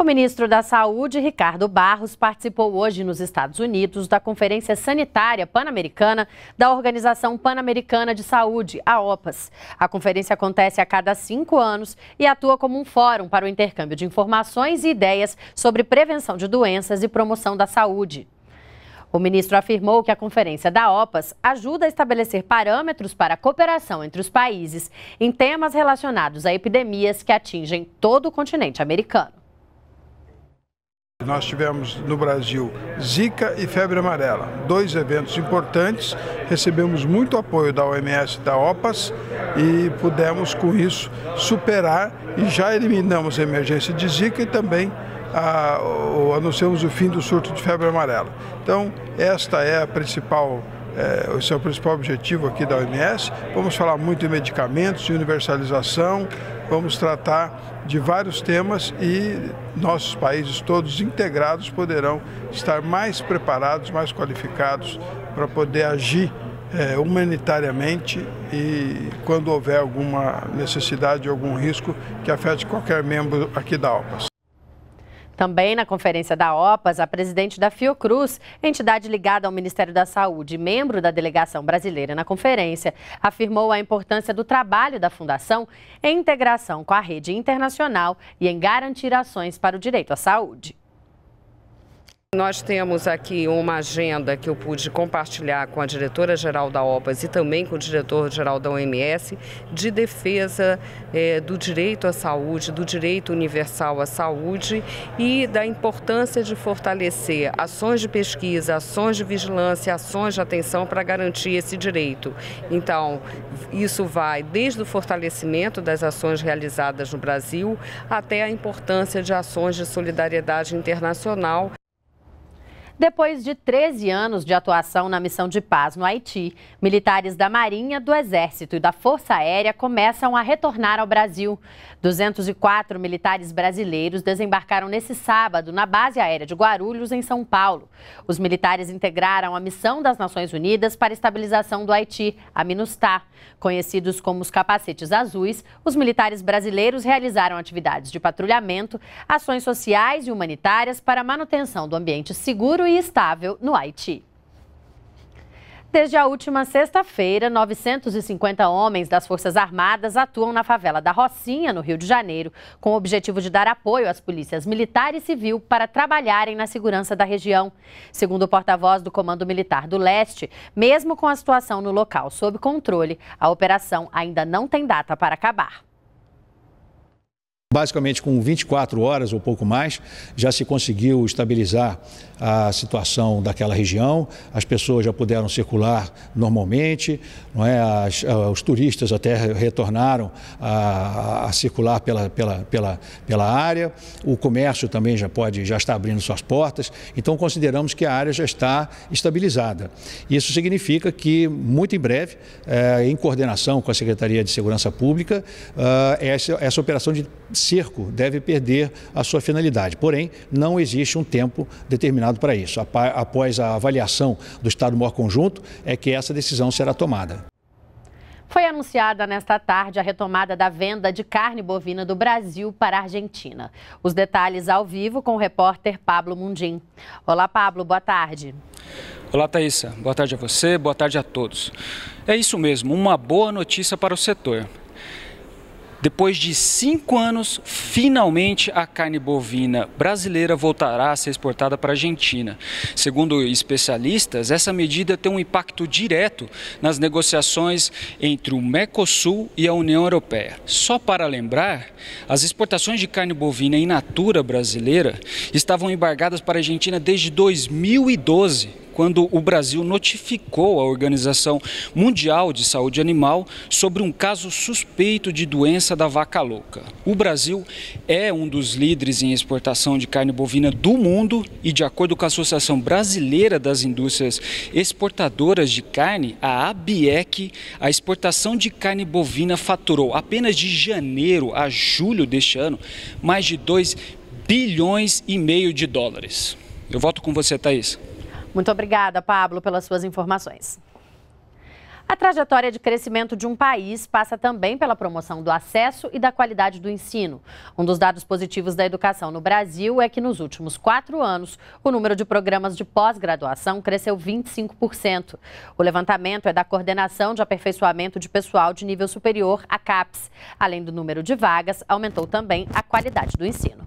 O ministro da Saúde, Ricardo Barros, participou hoje nos Estados Unidos da Conferência Sanitária Pan-Americana da Organização Pan-Americana de Saúde, a OPAS. A conferência acontece a cada cinco anos e atua como um fórum para o intercâmbio de informações e ideias sobre prevenção de doenças e promoção da saúde. O ministro afirmou que a conferência da OPAS ajuda a estabelecer parâmetros para a cooperação entre os países em temas relacionados a epidemias que atingem todo o continente americano. Nós tivemos no Brasil Zika e febre amarela, dois eventos importantes. Recebemos muito apoio da OMS e da OPAS e pudemos, com isso, superar e já eliminamos a emergência de Zika e também a, o, anunciamos o fim do surto de febre amarela. Então, esta é a principal é, esse é o principal objetivo aqui da OMS. Vamos falar muito de medicamentos, de universalização, vamos tratar de vários temas e nossos países todos integrados poderão estar mais preparados, mais qualificados para poder agir é, humanitariamente e quando houver alguma necessidade, algum risco que afete qualquer membro aqui da OPAS. Também na conferência da OPAS, a presidente da Fiocruz, entidade ligada ao Ministério da Saúde e membro da delegação brasileira na conferência, afirmou a importância do trabalho da Fundação em integração com a rede internacional e em garantir ações para o direito à saúde. Nós temos aqui uma agenda que eu pude compartilhar com a diretora-geral da OPAS e também com o diretor-geral da OMS de defesa é, do direito à saúde, do direito universal à saúde e da importância de fortalecer ações de pesquisa, ações de vigilância, ações de atenção para garantir esse direito. Então, isso vai desde o fortalecimento das ações realizadas no Brasil até a importância de ações de solidariedade internacional depois de 13 anos de atuação na missão de paz no Haiti, militares da Marinha, do Exército e da Força Aérea começam a retornar ao Brasil. 204 militares brasileiros desembarcaram nesse sábado na base aérea de Guarulhos, em São Paulo. Os militares integraram a missão das Nações Unidas para a estabilização do Haiti, a MINUSTAH. Conhecidos como os capacetes azuis, os militares brasileiros realizaram atividades de patrulhamento, ações sociais e humanitárias para a manutenção do ambiente seguro e estável no Haiti. Desde a última sexta-feira, 950 homens das Forças Armadas atuam na favela da Rocinha, no Rio de Janeiro, com o objetivo de dar apoio às polícias militar e civil para trabalharem na segurança da região. Segundo o porta-voz do Comando Militar do Leste, mesmo com a situação no local sob controle, a operação ainda não tem data para acabar. Basicamente, com 24 horas ou pouco mais, já se conseguiu estabilizar a situação daquela região, as pessoas já puderam circular normalmente, não é? As, ah, os turistas até retornaram a, a circular pela, pela, pela, pela área, o comércio também já pode, já está abrindo suas portas, então consideramos que a área já está estabilizada. Isso significa que, muito em breve, eh, em coordenação com a Secretaria de Segurança Pública, ah, essa, essa operação de cerco deve perder a sua finalidade. Porém, não existe um tempo determinado para isso. Após a avaliação do Estado-Maior Conjunto, é que essa decisão será tomada. Foi anunciada nesta tarde a retomada da venda de carne bovina do Brasil para a Argentina. Os detalhes ao vivo com o repórter Pablo Mundim. Olá, Pablo, boa tarde. Olá, Thaisa. Boa tarde a você, boa tarde a todos. É isso mesmo, uma boa notícia para o setor. Depois de cinco anos, finalmente a carne bovina brasileira voltará a ser exportada para a Argentina. Segundo especialistas, essa medida tem um impacto direto nas negociações entre o Mercosul e a União Europeia. Só para lembrar, as exportações de carne bovina in natura brasileira estavam embargadas para a Argentina desde 2012, quando o Brasil notificou a Organização Mundial de Saúde Animal sobre um caso suspeito de doença da vaca louca. O Brasil é um dos líderes em exportação de carne bovina do mundo e, de acordo com a Associação Brasileira das Indústrias Exportadoras de Carne, a ABIEC, a exportação de carne bovina faturou apenas de janeiro a julho deste ano mais de 2 bilhões e meio de dólares. Eu volto com você, Thaís. Muito obrigada, Pablo, pelas suas informações. A trajetória de crescimento de um país passa também pela promoção do acesso e da qualidade do ensino. Um dos dados positivos da educação no Brasil é que, nos últimos quatro anos, o número de programas de pós-graduação cresceu 25%. O levantamento é da Coordenação de Aperfeiçoamento de Pessoal de Nível Superior, a CAPES. Além do número de vagas, aumentou também a qualidade do ensino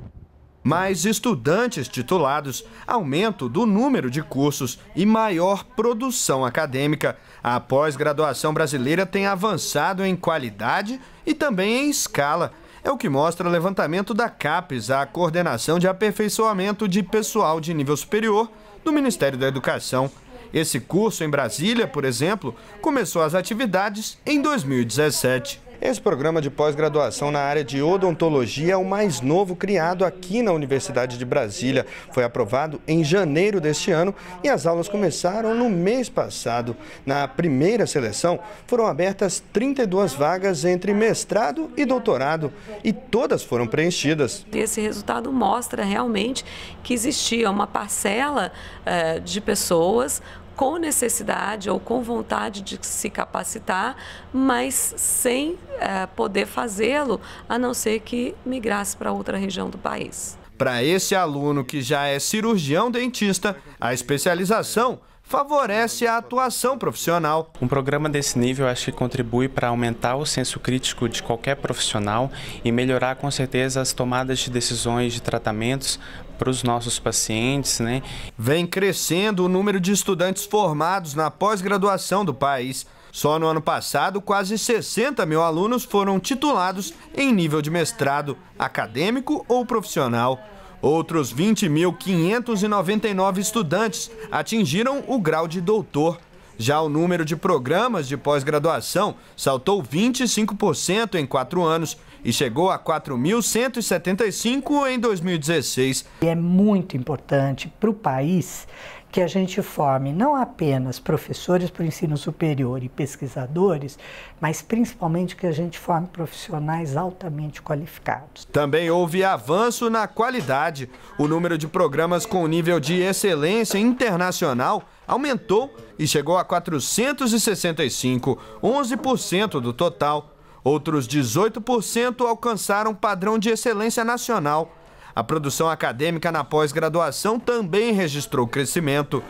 mais estudantes titulados, aumento do número de cursos e maior produção acadêmica. A pós-graduação brasileira tem avançado em qualidade e também em escala. É o que mostra o levantamento da CAPES, a Coordenação de Aperfeiçoamento de Pessoal de Nível Superior do Ministério da Educação. Esse curso em Brasília, por exemplo, começou as atividades em 2017. Esse programa de pós-graduação na área de odontologia é o mais novo criado aqui na Universidade de Brasília. Foi aprovado em janeiro deste ano e as aulas começaram no mês passado. Na primeira seleção, foram abertas 32 vagas entre mestrado e doutorado e todas foram preenchidas. Esse resultado mostra realmente que existia uma parcela eh, de pessoas com necessidade ou com vontade de se capacitar, mas sem é, poder fazê-lo, a não ser que migrasse para outra região do país. Para esse aluno que já é cirurgião dentista, a especialização favorece a atuação profissional. Um programa desse nível acho que contribui para aumentar o senso crítico de qualquer profissional e melhorar com certeza as tomadas de decisões de tratamentos para os nossos pacientes, né? Vem crescendo o número de estudantes formados na pós-graduação do país. Só no ano passado, quase 60 mil alunos foram titulados em nível de mestrado, acadêmico ou profissional. Outros 20.599 estudantes atingiram o grau de doutor. Já o número de programas de pós-graduação saltou 25% em quatro anos e chegou a 4.175 em 2016. É muito importante para o país que a gente forme não apenas professores para o ensino superior e pesquisadores, mas principalmente que a gente forme profissionais altamente qualificados. Também houve avanço na qualidade. O número de programas com nível de excelência internacional aumentou e chegou a 465, 11% do total. Outros 18% alcançaram padrão de excelência nacional. A produção acadêmica na pós-graduação também registrou crescimento,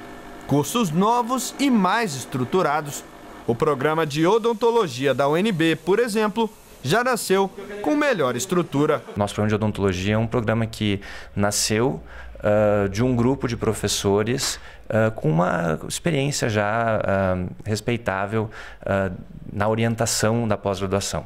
cursos novos e mais estruturados. O programa de odontologia da UNB, por exemplo, já nasceu com melhor estrutura. Nosso programa de odontologia é um programa que nasceu uh, de um grupo de professores uh, com uma experiência já uh, respeitável na orientação da pós-graduação.